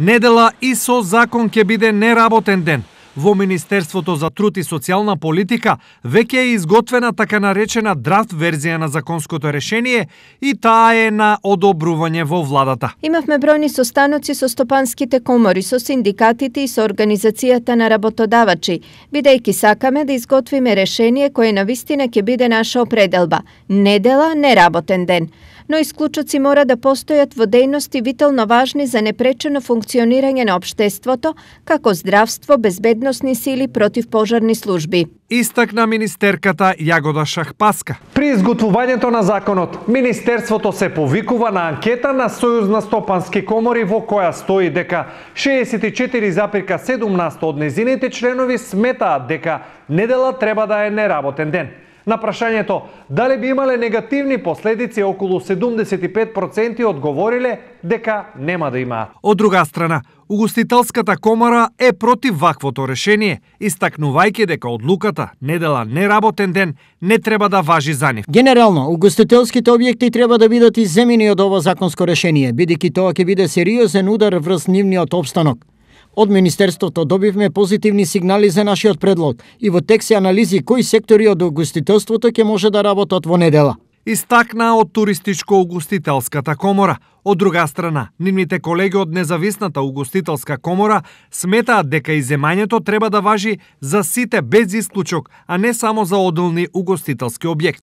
Недела и со закон ќе биде неработен ден. Во Министерството за труд и социјална политика веќе е изготвена така наречена драфт верзија на законското решение и таа е на одобрување во владата. Имавме бројни состаноци со стопанските комори, со синдикатите и со организацијата на работодавачи, бидејќи сакаме да изготвиме решение кое на вистина ќе биде наша определба. Недела, неработен ден но исклучоци мора да постојат во дејности витално важни за непречено функционирање на обштеството, како здравство, безбедносни сили, против пожарни служби. Истакна министерката Јагода Шахпаска. При изготвувањето на законот, Министерството се повикува на анкета на Сојуз на стопански комори во која стои дека 64,7% од незините членови сметаат дека недела треба да е неработен ден. На прашањето дали би имале негативни последици, околу 75% одговориле дека нема да има. Од друга страна, Угостителската комара е против ваквото решение, истакнувајќи дека одлуката недела неработен ден не треба да важи за нив. Генерално, угостителските објекти треба да бидат иземени од ово законско решение, бидејќи тоа ќе биде сериозен удар врз нивниот обстанок. Од Министерството добивме позитивни сигнали за нашиот предлог и во тек се анализи кои сектори од гостителството ќе може да работат во недела истакна од Туристичко-угостителската комора. Од друга страна, нивните колеги од Независната угостителска комора сметаат дека иземањето треба да важи за сите без исклучок, а не само за одолни угостителски објекти.